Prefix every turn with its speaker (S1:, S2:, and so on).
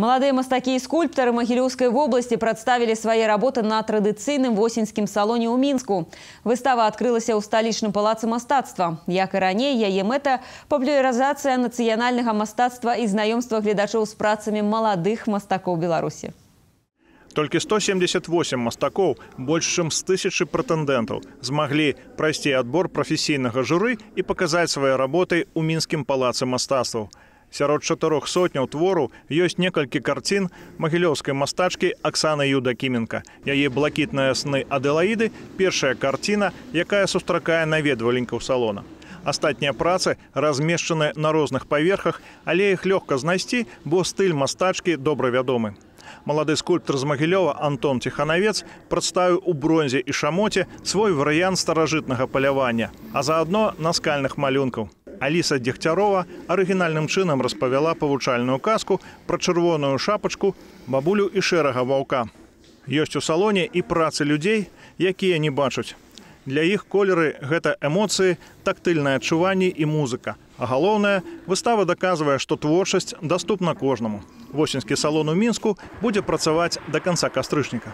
S1: Молодые мастаки и скульпторы Могилевской области представили свои работы на традиционном восеньскім салоне ў мінску. Выстава адкрылася у сталічным палацы мастацтва. Як і раней, яе мэта папулярызацыя нацыянальнага мастацтва і знаёмства гледачоў з працамі маладых мастакоў Беларусі.
S2: Толькі 178 мастаков, больш чым з тысячы прэтэндэнтаў, змаглі прайсці адбор прафесійнага журы і паказаць свае работы у Минским палацы мастацтваў. Сярод чатырох сотняў твораў ёсць некалькі карцін магілёўскай мастачкі Аксаны Юдакіменка. Яе блакітныя сны Аделаіды першая карціна, якая сустракае наведваленькаў салона. Астатнія працы размешчаны на розных паверхах, але іх лёгка знайсці, бо стыль мастачкі добра вядомы. Малады скульптор з Магілёва Антон Тханавец прадставіў у бронзе і шамоце свой варыянт старажытнага палявання, а заадно наскальных малюнкаў. Аліса Дегтярова арыгінальным чынам распавяла павучальную казку пра чырвоную шапачку, бабулю і шэрага ваўка. Ёсць у салоне і працы людзей, якія не бачаць. Для іх колеры гэта эмоцыі, тактыльнае адчуванне і музыка. А галоўнае, выстава даказвае, што творчасць даступна кожнаму. Восеньскі салон у мінску будзе працаваць да канца кастрычніка.